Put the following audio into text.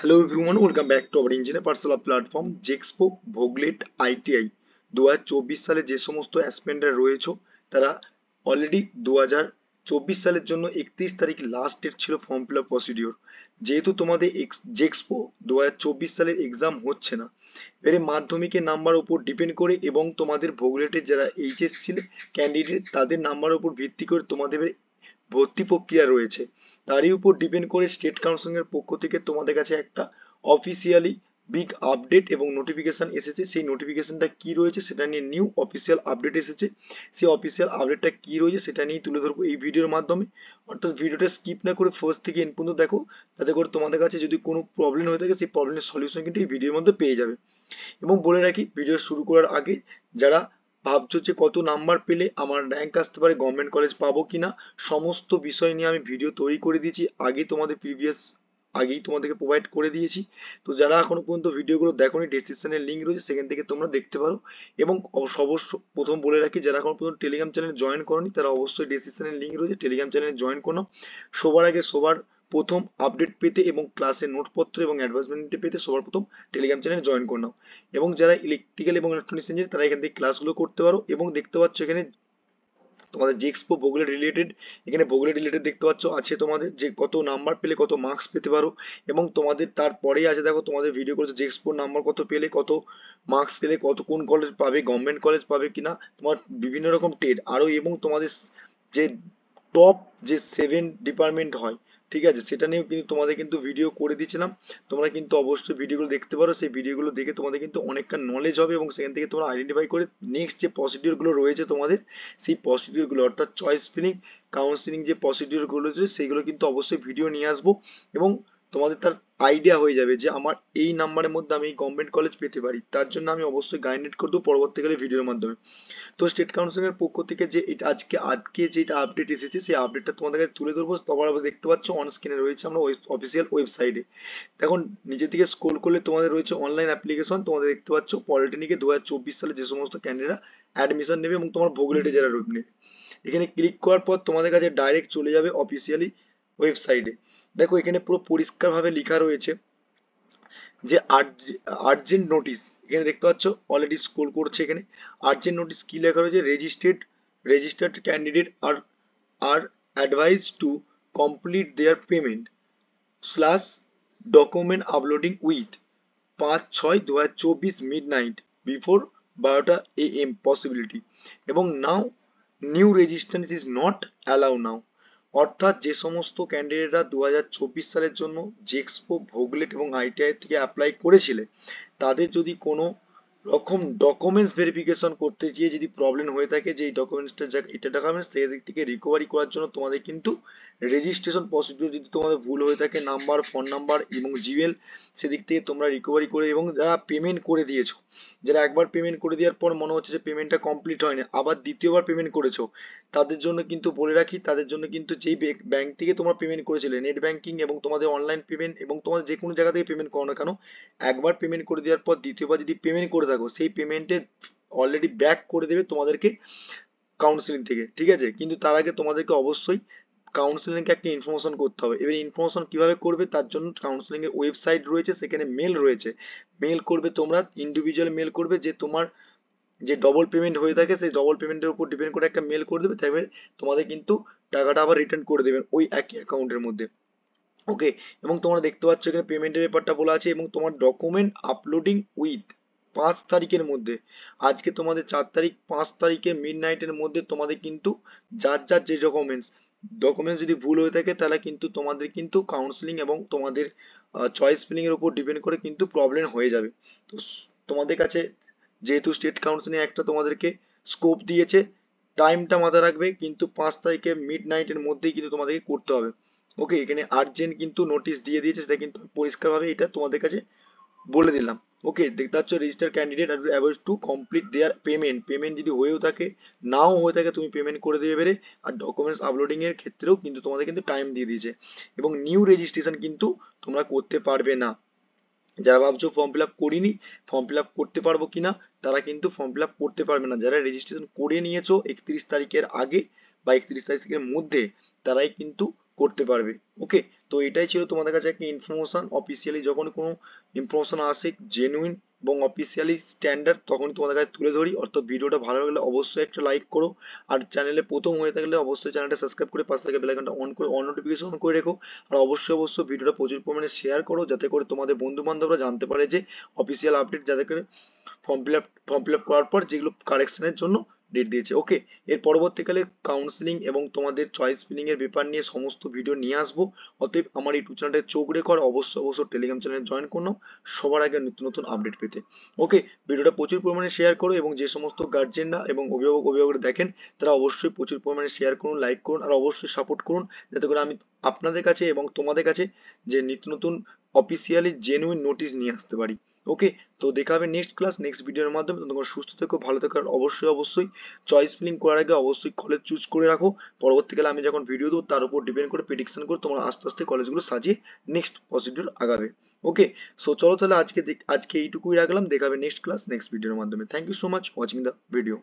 hello everyone welcome back to our engineer personal platform JEXPO VOCLET ITI দু সালে যে সমস্ত অ্যাসপেন্ডার রয়েছে তারা অলরেডি দু চব্বিশ সালের জন্য একত্রিশ তারিখ লাস্ট ডেট ছিল ফর্ম ফিল আপ প্রসিডিওর যেহেতু তোমাদের জেক্সপো দু সালের এক্সাম হচ্ছে না এর মাধ্যমিকের নাম্বার উপর ডিপেন্ড করে এবং তোমাদের ভোগলেটের যারা এইচএস ছিল ক্যান্ডিডেট তাদের নাম্বার উপর ভিত্তি করে তোমাদের ভর্তি প্রক্রিয়া রয়েছে তারই উপর ডিপেন্ড করে স্টেট এর পক্ষ থেকে তোমাদের কাছে একটা অফিসিয়ালি বিগ আপডেট এবং নোটিফিকেশন এসেছে সেই নোটিফিকেশনটা কি রয়েছে সেটা নিয়ে নিউ অফিসিয়াল আপডেট এসেছে সেই অফিসিয়াল আপডেটটা কি রয়েছে সেটা নিয়ে তুলে ধরবো এই ভিডিওর মাধ্যমে অর্থাৎ ভিডিওটা স্কিপ না করে ফার্স্ট থেকে এন পর্যন্ত দেখো যাতে করে তোমাদের কাছে যদি কোনো প্রবলেম হয়ে থাকে সেই প্রবলেমের সলিউশন কিন্তু এই ভিডিওর মধ্যে পেয়ে যাবে এবং বলে রাখি ভিডিও শুরু করার আগে যারা ভাবছো যে কত নাম্বার পেলে আমার র্যাঙ্ক আসতে পারে গভর্নমেন্ট কলেজ পাবো কিনা সমস্ত বিষয় নিয়ে আমি ভিডিও তৈরি করে দিয়েছি আগে তোমাদের প্রিভিয়াস আগেই তোমাদেরকে প্রোভাইড করে দিয়েছি তো যারা এখনো পর্যন্ত ভিডিওগুলো দেখোনি ডিসক্রিপশনের লিঙ্ক রয়েছে সেখান থেকে তোমরা দেখতে পারো এবং অবশ্য প্রথম বলে রাখি যারা এখনো পর্যন্ত টেলিগ্রাম চ্যানেল জয়েন করোনি তারা অবশ্যই ডিসক্রিপশনের লিঙ্ক রয়েছে টেলিগ্রাম চ্যানেলে জয়েন করো সবার আগে সবার প্রথম আপডেট পেতে এবং ক্লাসের নোটপত্র এবং অ্যাডভার্সমেন্ট পেতে সবার প্রথম টেলিগ্রাম চ্যানেল জয়েন করে নাও এবং যারা ইলেকট্রিক্যাল এবং ইলেকট্রনিক্স ইঞ্জিনিয়ার তারা এখান থেকে ক্লাসগুলো করতে পারো এবং দেখতে পাচ্ছ এখানে তোমাদের যে এক্সপো ভূগোল রিলেটেড এখানে ভূগোল রিলেটেড দেখতে পাচ্ছ আছে তোমাদের যে কত নাম্বার পেলে কত মার্কস পেতে পারো এবং তোমাদের তারপরেই আছে দেখো তোমাদের ভিডিও করেছে যে এক্সপোর নাম্বার কত পেলে কত মার্কস পেলে কত কোন কলেজ পাবে গভর্নমেন্ট কলেজ পাবে কিনা তোমার বিভিন্ন রকম টেট আরও এবং তোমাদের যে টপ যে সেভেন ডিপার্টমেন্ট হয় ঠিক আছে সেটা নিয়েও কিন্তু তোমাদের কিন্তু ভিডিও করে দিয়েছিলাম তোমরা কিন্তু অবশ্যই ভিডিওগুলো দেখতে পারো সেই ভিডিওগুলো দেখে তোমাদের কিন্তু অনেকটা নলেজ হবে এবং সেখান থেকে তোমরা আইডেন্টিফাই করে নেক্সট যে প্রসিডিওরগুলো রয়েছে তোমাদের সেই প্রসিডিওরগুলো অর্থাৎ চয়েস ফিলিং কাউন্সিলিং যে প্রসিডিওরগুলো রয়েছে সেগুলো কিন্তু অবশ্যই ভিডিও নিয়ে আসবো এবং তোমাদের তার আইডিয়া হয়ে যাবে যে আমার এই নাম্বারের মধ্যে আমি গভর্নমেন্ট কলেজ পেতে পারি তার জন্য আমি অবশ্যই গাইডেড করে দেবো পরবর্তীকালে ভিডিওর মাধ্যমে তো স্টেট কাউন্সিলের পক্ষ থেকে যে আজকে আজকে যেটা আপডেট এসেছে সেই আপডেটটা তোমাদের কাছে তুলে ধরবো তোমার দেখতে পাচ্ছ অন স্ক্রিনে রয়েছে আমরা অফিসিয়াল ওয়েবসাইটে এখন নিজে থেকে স্কোল করলে তোমাদের রয়েছে অনলাইন অ্যাপ্লিকেশন তোমাদের দেখতে পাচ্ছ পলিটেকনিকে দু সালে যে সমস্ত ক্যান্ডিডা অ্যাডমিশন নেবে এবং তোমার ভোগলেটে যারা নেবে এখানে ক্লিক করার পর তোমাদের কাছে ডাইরেক্ট চলে যাবে অফিসিয়ালি ওয়েবসাইটে দেখো এখানে পুরো পরিষ্কারভাবে লেখা রয়েছে যে আর্জেন্ট নোটিস এখানে দেখতে পাচ্ছ অলরেডি স্কুল করছে এখানে আর্জেন্ট নোটিস কি লেখা রয়েছে registered registered candidate are are advise to complete their payment slash document uploading with পাঁচ ছয় দু হাজার চব্বিশ মিড নাইট বিফোর বারোটা এ এম পসিবিলিটি এবং now new registrations is not allow now অর্থাৎ যে সমস্ত ক্যান্ডিডেটরা দু সালের জন্য জেক্সপো ভোগলেট এবং আইটিআই থেকে অ্যাপ্লাই করেছিলেন তাদের যদি কোনো রকম ডকুমেন্টস ভেরিফিকেশন করতে গিয়ে যদি প্রবলেম হয়ে থাকে যে এই ডকুমেন্টসটা এটা ডকুমেন্টস সেদিক থেকে রিকভারি করার জন্য তোমাদের কিন্তু রেজিস্ট্রেশন প্রসিডিউর যদি তোমাদের ভুল হয়ে থাকে নাম্বার ফোন নাম্বার এবং জিমেল সেদিক থেকে তোমরা রিকভারি করে এবং যারা পেমেন্ট করে দিয়েছো যারা একবার পেমেন্ট করে দেওয়ার পর মনে হচ্ছে যে পেমেন্টটা কমপ্লিট হয়নি আবার দ্বিতীয়বার পেমেন্ট করেছো তাদের জন্য কিন্তু বলে রাখি তাদের জন্য কিন্তু যেই ব্যাংক থেকে তোমরা পেমেন্ট করেছিলে নেট ব্যাংকিং এবং তোমাদের অনলাইন পেমেন্ট এবং তোমাদের যে কোনো জায়গা থেকে পেমেন্ট করো না কেন একবার পেমেন্ট করে দেওয়ার পর দ্বিতীয়বার যদি পেমেন্ট করে দেখো সেই পেমেন্টের অলরেডি ব্যাক করে দেবে তোমাদেরকে কাউন্সিলিং থেকে ঠিক আছে কিন্তু তার আগে তোমাদেরকে অবশ্যই কাউন্সিলিংকে একটা ইনফরমেশন করতে হবে এবার ইনফরমেশন কিভাবে করবে তার জন্য কাউন্সিলিং এর ওয়েবসাইট রয়েছে সেখানে মেল রয়েছে মেল করবে তোমরা ইন্ডিভিজুয়াল মেল করবে যে তোমার যে ডবল পেমেন্ট হয়ে থাকে সেই ডবল পেমেন্টের উপর ডিপেন্ড করে একটা মেল করে দেবে তাহলে তোমাদের কিন্তু টাকাটা আবার রিটার্ন করে দেবেন ওই একই অ্যাকাউন্টের মধ্যে ওকে এবং তোমরা দেখতে পাচ্ছ এখানে পেমেন্টের ব্যাপারটা বলা আছে এবং তোমার ডকুমেন্ট আপলোডিং উইথ পাঁচ তারিখের মধ্যে আজকে তোমাদের চার তারিখ পাঁচ তারিখে মিড নাইটের মধ্যে তোমাদের কিন্তু যার যার যে ডকুমেন্টস ডকুমেন্টস যদি ভুল হয়ে থাকে তাহলে কিন্তু তোমাদের কিন্তু কাউন্সিলিং এবং তোমাদের চয়েস ফিলিং এর উপর ডিপেন্ড করে কিন্তু প্রবলেম হয়ে যাবে তো তোমাদের কাছে যেহেতু স্টেট কাউন্সিলিং একটা তোমাদেরকে স্কোপ দিয়েছে টাইমটা মাথায় রাখবে কিন্তু পাঁচ তারিখে মিড নাইটের মধ্যেই কিন্তু তোমাদেরকে করতে হবে ওকে এখানে আর্জেন্ট কিন্তু নোটিশ দিয়ে দিয়েছে সেটা কিন্তু পরিষ্কারভাবে এটা তোমাদের কাছে বলে দিলাম ওকে দেখতে পাচ্ছ register candidate are average to complete their payment payment যদি হয়েও থাকে নাও হয়ে থাকে তুমি পেমেন্ট করে দেবে পেরে আর ডকুমেন্টস আপলোডিংয়ের ক্ষেত্রেও কিন্তু তোমাদের কিন্তু টাইম দিয়ে দিয়েছে এবং নিউ রেজিস্ট্রেশন কিন্তু তোমরা করতে পারবে না যারা ভাবছো ফর্ম ফিল আপ করিনি ফর্ম ফিল আপ করতে পারবো কিনা তারা কিন্তু ফর্ম ফিল আপ করতে পারবে না যারা রেজিস্ট্রেশন করে নিয়েছো একত্রিশ তারিখের আগে বা একত্রিশ তারিখের মধ্যে তারাই কিন্তু করতে পারবে ওকে তো এটাই ছিল তোমাদের কাছে একটা ইনফরমেশন অফিসিয়ালি যখন কোনো ইনফরমেশন আসে জেনুইন এবং অফিসিয়ালি স্ট্যান্ডার্ড তখন তোমাদের কাছে তুলে ধরি অর্থাৎ ভিডিওটা ভালো লাগলে অবশ্যই একটা লাইক করো আর চ্যানেলে প্রথম হয়ে থাকলে অবশ্যই চ্যানেলটা সাবস্ক্রাইব করে পাশে থেকে বেলাইকনটা অন করে অন নোটিফিকেশন করে রেখো আর অবশ্যই অবশ্যই ভিডিওটা প্রচুর পরিমাণে শেয়ার করো যাতে করে তোমাদের বন্ধু বান্ধবরা জানতে পারে যে অফিসিয়াল আপডেট যাতে করে form fill up form fill up করার পর যেগুলো কারেকশনের জন্য ডেট দিয়েছে ওকে এর পরবর্তীকালে কাউন্সিলিং এবং তোমাদের চয়েস ফিলিং এর ব্যাপার নিয়ে সমস্ত ভিডিও নিয়ে আসবো অতএব আমার ইউটিউব চ্যানেলে চোখ রেখর অবশ্যই অবশ্যই টেলিগ্রাম চ্যানেলে জয়েন করো সবার আগে নিত্য নতুন আপডেট পেতে ওকে ভিডিওটা প্রচুর পরিমাণে শেয়ার করো এবং যে সমস্ত গার্জেনরা এবং অভিভাবক অভিভাবকরা দেখেন তারা অবশ্যই প্রচুর পরিমাণে শেয়ার করুন লাইক করুন আর অবশ্যই সাপোর্ট করুন যাতে করে আমি আপনাদের কাছে এবং তোমাদের কাছে যে নিত্য নতুন অফিসিয়ালি জেনুইন নোটিশ নিয়ে আসতে পারি ওকে তো দেখা হবে নেক্সট ক্লাস নেক্সট ভিডিওর মাধ্যমে তোমরা সুস্থ থেকো ভালো থেকো আর অবশ্যই অবশ্যই চয়েস ফিলিং করার আগে অবশ্যই কলেজ চুজ করে রাখো পরবর্তীকালে আমি যখন ভিডিও দেবো তার উপর ডিপেন্ড করে প্রেডিকশন করে তোমরা আস্তে আস্তে কলেজগুলো সাজিয়ে নেক্সট প্রসিডিউর আগাবে ওকে সো চলো তাহলে আজকে আজকে এইটুকুই রাখলাম দেখাবে নেক্সট ক্লাস নেক্সট ভিডিওর মাধ্যমে thank you so much watching the video